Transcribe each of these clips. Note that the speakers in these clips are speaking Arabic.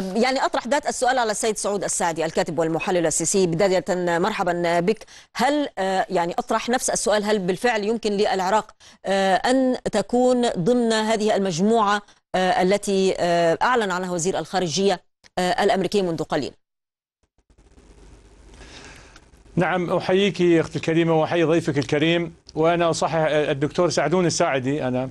يعني أطرح ذات السؤال على السيد سعود السعدي الكاتب والمحلل السيسي بداية مرحبا بك هل آه، يعني أطرح نفس السؤال هل بالفعل يمكن للعراق آه، أن تكون ضمن هذه المجموعة آه، التي أعلن عنها وزير الخارجية الأمريكي منذ قليل نعم أحييك أختي الكريمة وأحيي ضيفك الكريم وأنا أصحح الدكتور سعدون الساعدي أنا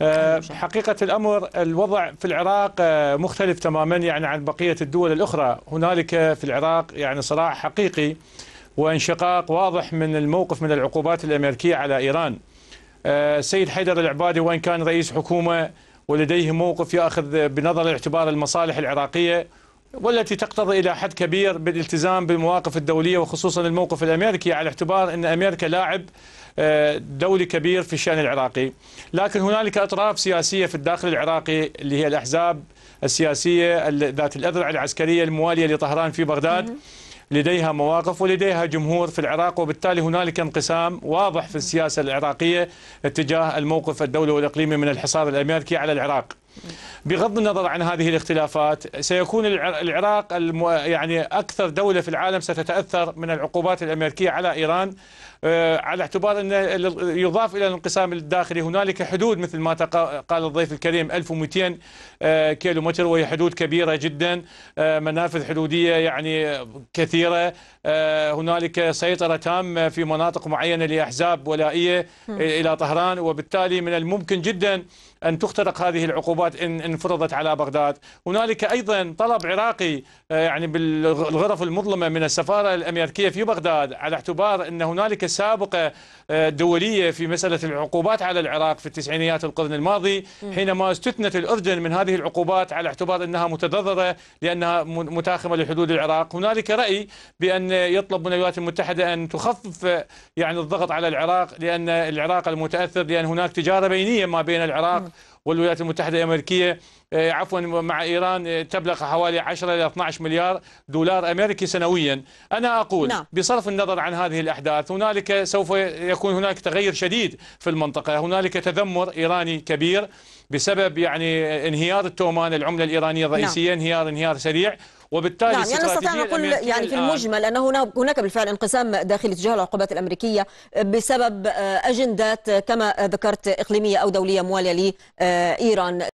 آه، حقيقة الأمر الوضع في العراق آه، مختلف تماما يعني عن بقية الدول الأخرى هنالك في العراق يعني صراع حقيقي وانشقاق واضح من الموقف من العقوبات الأمريكية على إيران السيد آه، حيدر العبادي وإن كان رئيس حكومة ولديه موقف يأخذ بنظر الاعتبار المصالح العراقية والتي تقتضي إلى حد كبير بالالتزام بالمواقف الدولية وخصوصا الموقف الأمريكي على اعتبار أن أمريكا لاعب آه، دولي كبير في الشأن العراقي لكن هنالك أطراف سياسية في الداخل العراقي اللي هي الأحزاب السياسية ذات الأذرع العسكرية الموالية لطهران في بغداد لديها مواقف ولديها جمهور في العراق وبالتالي هنالك انقسام واضح في السياسة العراقية اتجاه الموقف الدولي والإقليمي من الحصار الأمريكي على العراق بغض النظر عن هذه الاختلافات سيكون العراق يعني أكثر دولة في العالم ستتأثر من العقوبات الأمريكية على إيران آه، على اعتبار أن يضاف إلى الانقسام الداخلي هنالك حدود مثل ما قال الضيف الكريم 1200 كيلو متر وهي حدود كبيرة جدا آه، منافذ حدودية يعني كثيرة آه، هنالك سيطرة تامة في مناطق معينة لأحزاب ولائية إلى طهران وبالتالي من الممكن جدا أن تخترق هذه العقوبات القوات إن فرضت على بغداد هنالك أيضا طلب عراقي آه، يعني بالغرف المظلمة من السفارة الأمريكية في بغداد على اعتبار أن هنالك سابقة آه، دولية في مسألة العقوبات على العراق في التسعينيات القرن الماضي حينما استثنت الأردن من هذه العقوبات على اعتبار أنها متضررة لأنها متاخمة لحدود العراق هنالك رأي بأن يطلب من الولايات المتحدة أن تخفف آه، يعني الضغط على العراق لأن العراق المتأثر لأن هناك تجارة بينية ما بين العراق والولايات المتحدة الأمريكية آه، عفوا مع إيران آه، تبلغ حوالي 10 إلى 12 مليار دولار أمريكي سنويا أنا أقول نعم. بصرف النظر عن هذه الأحداث هنالك سوف يكون هناك تغير شديد في المنطقة هنالك تذمر إيراني كبير بسبب يعني آه، انهيار التومان العملة الإيرانية نعم. الرئيسية نعم. انهيار انهيار سريع وبالتالي نعم يعني نستطيع ان نقول يعني في المجمل ان هناك بالفعل انقسام داخلي تجاه العقوبات الامريكيه آه، بسبب آه، اجندات آه، كما ذكرت اقليميه او دوليه مواليه لايران